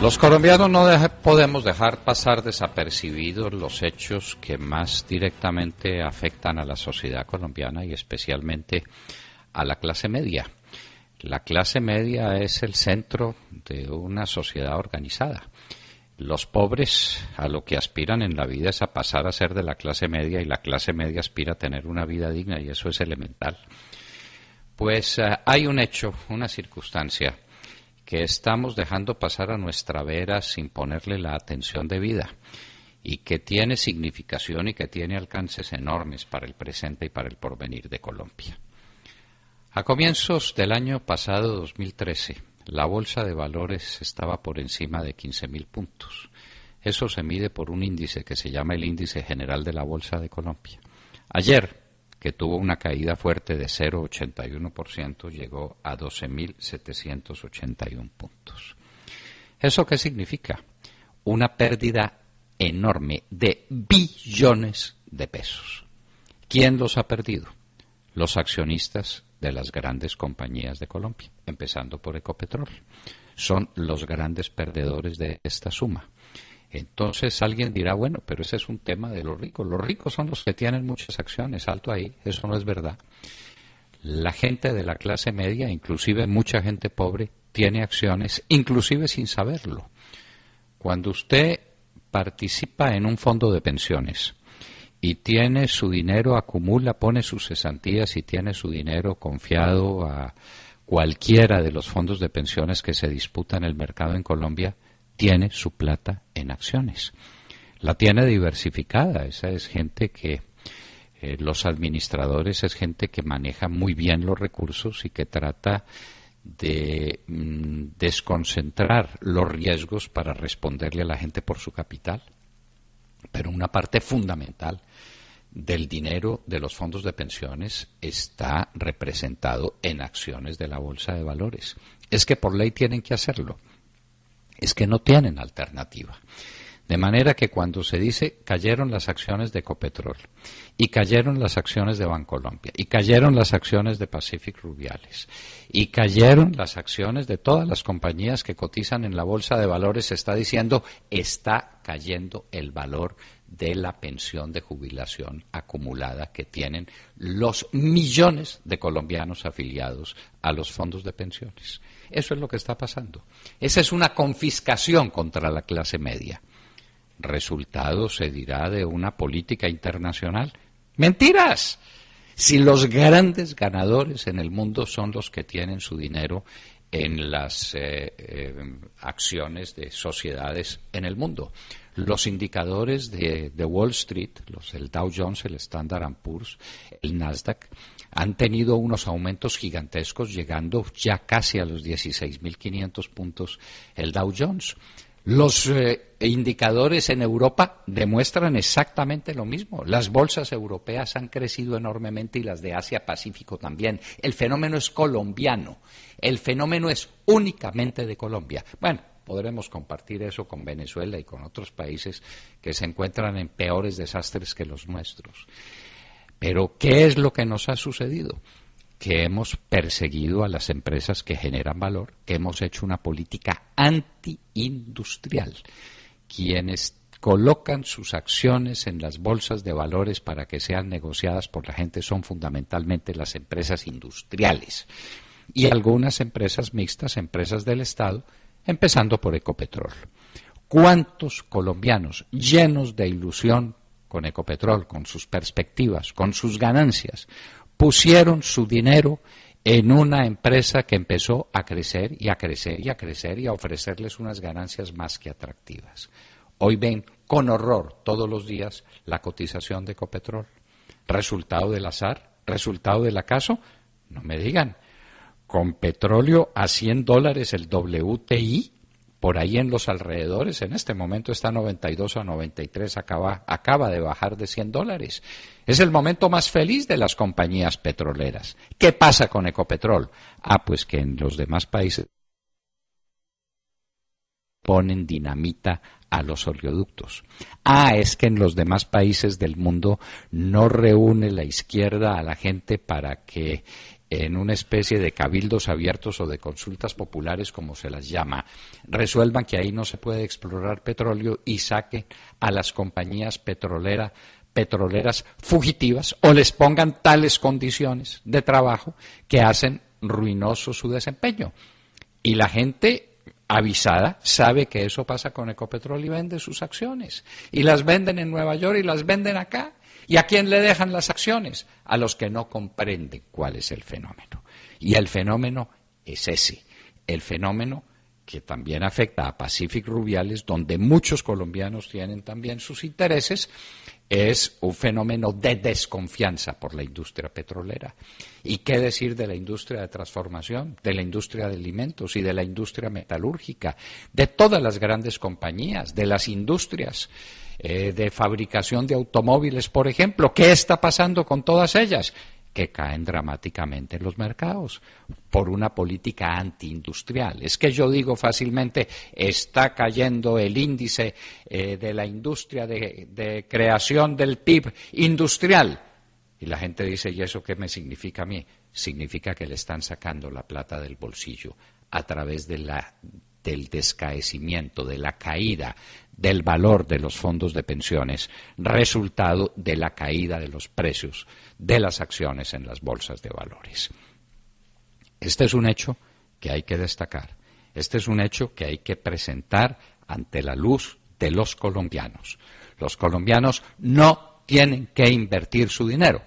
Los colombianos no podemos dejar pasar desapercibidos los hechos que más directamente afectan a la sociedad colombiana y especialmente a la clase media. La clase media es el centro de una sociedad organizada. Los pobres a lo que aspiran en la vida es a pasar a ser de la clase media y la clase media aspira a tener una vida digna y eso es elemental. Pues eh, hay un hecho, una circunstancia que estamos dejando pasar a nuestra vera sin ponerle la atención debida y que tiene significación y que tiene alcances enormes para el presente y para el porvenir de Colombia. A comienzos del año pasado 2013, la bolsa de valores estaba por encima de 15.000 puntos. Eso se mide por un índice que se llama el Índice General de la Bolsa de Colombia. Ayer, que tuvo una caída fuerte de 0,81%, llegó a 12.781 puntos. ¿Eso qué significa? Una pérdida enorme de billones de pesos. ¿Quién los ha perdido? Los accionistas de las grandes compañías de Colombia, empezando por Ecopetrol. Son los grandes perdedores de esta suma. Entonces alguien dirá, bueno, pero ese es un tema de los ricos. Los ricos son los que tienen muchas acciones, alto ahí, eso no es verdad. La gente de la clase media, inclusive mucha gente pobre, tiene acciones, inclusive sin saberlo. Cuando usted participa en un fondo de pensiones y tiene su dinero, acumula, pone sus cesantías y tiene su dinero confiado a cualquiera de los fondos de pensiones que se disputan en el mercado en Colombia, tiene su plata en acciones. La tiene diversificada, esa es gente que eh, los administradores es gente que maneja muy bien los recursos y que trata de mm, desconcentrar los riesgos para responderle a la gente por su capital. Pero una parte fundamental del dinero de los fondos de pensiones está representado en acciones de la bolsa de valores. Es que por ley tienen que hacerlo es que no tienen alternativa. De manera que cuando se dice cayeron las acciones de Ecopetrol y cayeron las acciones de Bancolombia y cayeron las acciones de Pacific Rubiales y cayeron las acciones de todas las compañías que cotizan en la bolsa de valores, se está diciendo está cayendo el valor de la pensión de jubilación acumulada que tienen los millones de colombianos afiliados a los fondos de pensiones. Eso es lo que está pasando. Esa es una confiscación contra la clase media. Resultado se dirá de una política internacional. Mentiras. Si los grandes ganadores en el mundo son los que tienen su dinero en las eh, eh, acciones de sociedades en el mundo. Los indicadores de, Wall Street, los, el Dow Jones, el Standard Poor's, el Nasdaq, han tenido unos aumentos gigantescos, llegando ya casi a los 16.500 puntos el Dow Jones. Los eh, indicadores en Europa demuestran exactamente lo mismo. Las bolsas europeas han crecido enormemente y las de Asia-Pacífico también. El fenómeno es colombiano. El fenómeno es únicamente de Colombia. Bueno, podremos compartir eso con Venezuela y con otros países que se encuentran en peores desastres que los nuestros. Pero, ¿qué es lo que nos ha sucedido? que hemos perseguido a las empresas que generan valor, que hemos hecho una política antiindustrial. Quienes colocan sus acciones en las bolsas de valores para que sean negociadas por la gente son fundamentalmente las empresas industriales y algunas empresas mixtas, empresas del Estado, empezando por Ecopetrol. ¿Cuántos colombianos llenos de ilusión con Ecopetrol, con sus perspectivas, con sus ganancias, pusieron su dinero en una empresa que empezó a crecer y a crecer y a crecer y a ofrecerles unas ganancias más que atractivas? Hoy ven con horror todos los días la cotización de Ecopetrol. ¿Resultado del azar? ¿Resultado del acaso? No me digan con petróleo a 100 dólares el WTI, por ahí en los alrededores, en este momento está 92 a 93, acaba, acaba de bajar de 100 dólares. Es el momento más feliz de las compañías petroleras. ¿Qué pasa con Ecopetrol? Ah, pues que en los demás países ponen dinamita a los oleoductos. Ah, es que en los demás países del mundo no reúne la izquierda a la gente para que en una especie de cabildos abiertos o de consultas populares, como se las llama, resuelvan que ahí no se puede explorar petróleo y saquen a las compañías petroleras petroleras fugitivas o les pongan tales condiciones de trabajo que hacen ruinoso su desempeño. Y la gente avisada, sabe que eso pasa con Ecopetrol y vende sus acciones. Y las venden en Nueva York y las venden acá. ¿Y a quién le dejan las acciones? A los que no comprenden cuál es el fenómeno. Y el fenómeno es ese, el fenómeno que también afecta a Pacific Rubiales, donde muchos colombianos tienen también sus intereses, es un fenómeno de desconfianza por la industria petrolera. ¿Y qué decir de la industria de transformación, de la industria de alimentos y de la industria metalúrgica, de todas las grandes compañías, de las industrias eh, de fabricación de automóviles, por ejemplo? ¿Qué está pasando con todas ellas? que caen dramáticamente en los mercados por una política antiindustrial. Es que yo digo fácilmente, está cayendo el índice eh, de la industria de creación del PIB industrial. Y la gente dice, ¿y eso qué me significa a mí? Significa que le están sacando la plata del bolsillo a través de la del descaecimiento, de la caída del valor de los fondos de pensiones, resultado de la caída de los precios de las acciones en las bolsas de valores. Este es un hecho que hay que destacar. Este es un hecho que hay que presentar ante la luz de los colombianos. Los colombianos no tienen que invertir su dinero.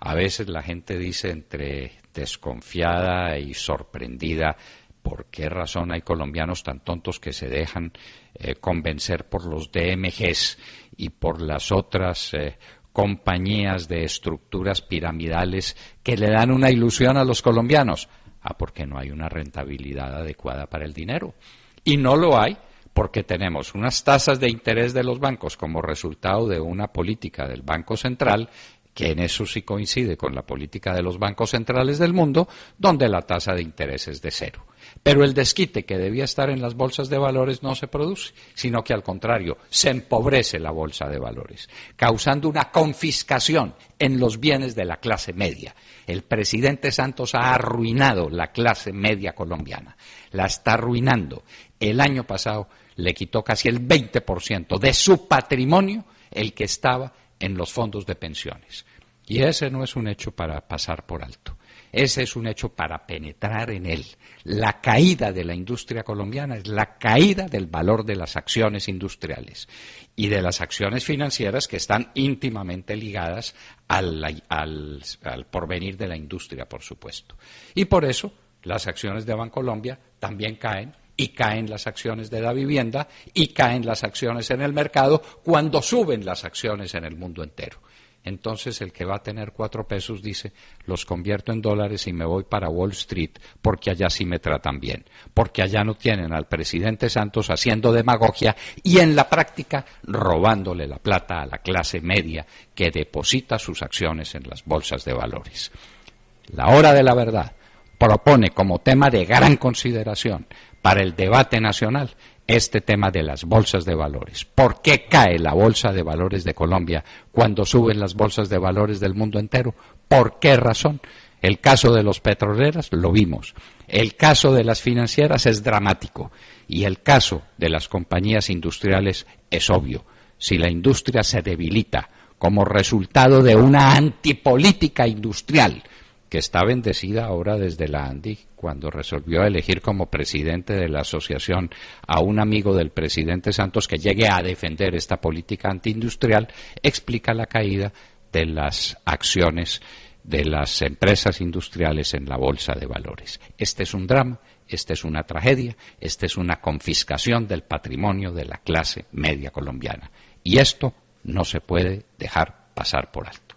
A veces la gente dice entre desconfiada y sorprendida por qué razón hay colombianos tan tontos que se dejan eh, convencer por los DMGs y por las otras eh, compañías de estructuras piramidales que le dan una ilusión a los colombianos. Ah, porque no hay una rentabilidad adecuada para el dinero. Y no lo hay porque tenemos unas tasas de interés de los bancos como resultado de una política del Banco Central que en eso sí coincide con la política de los bancos centrales del mundo, donde la tasa de interés es de cero. Pero el desquite que debía estar en las bolsas de valores no se produce, sino que al contrario, se empobrece la bolsa de valores, causando una confiscación en los bienes de la clase media. El presidente Santos ha arruinado la clase media colombiana, la está arruinando. El año pasado le quitó casi el 20% de su patrimonio el que estaba en los fondos de pensiones. Y ese no es un hecho para pasar por alto. Ese es un hecho para penetrar en él. La caída de la industria colombiana es la caída del valor de las acciones industriales y de las acciones financieras que están íntimamente ligadas al, al, porvenir de la industria, por supuesto. Y por eso las acciones de Bancolombia también caen y caen las acciones de la vivienda y caen las acciones en el mercado cuando suben las acciones en el mundo entero. Entonces el que va a tener cuatro pesos dice, los convierto en dólares y me voy para Wall Street porque allá sí me tratan bien, porque allá no tienen al presidente Santos haciendo demagogia y en la práctica robándole la plata a la clase media que deposita sus acciones en las bolsas de valores. La hora de la verdad propone como tema de gran consideración para el debate nacional este tema de las bolsas de valores. ¿Por qué cae la bolsa de valores de Colombia cuando suben las bolsas de valores del mundo entero? ¿Por qué razón? El caso de los petroleras lo vimos. El caso de las financieras es dramático. Y el caso de las compañías industriales es obvio. Si la industria se debilita como resultado de una antipolítica industrial, que está bendecida ahora desde la ANDI, cuando resolvió elegir como presidente de la asociación a un amigo del presidente Santos que llegue a defender esta política antiindustrial, explica la caída de las acciones de las empresas industriales en la bolsa de valores. Este es un drama, esta es una tragedia, esta es una confiscación del patrimonio de la clase media colombiana. Y esto no se puede dejar pasar por alto.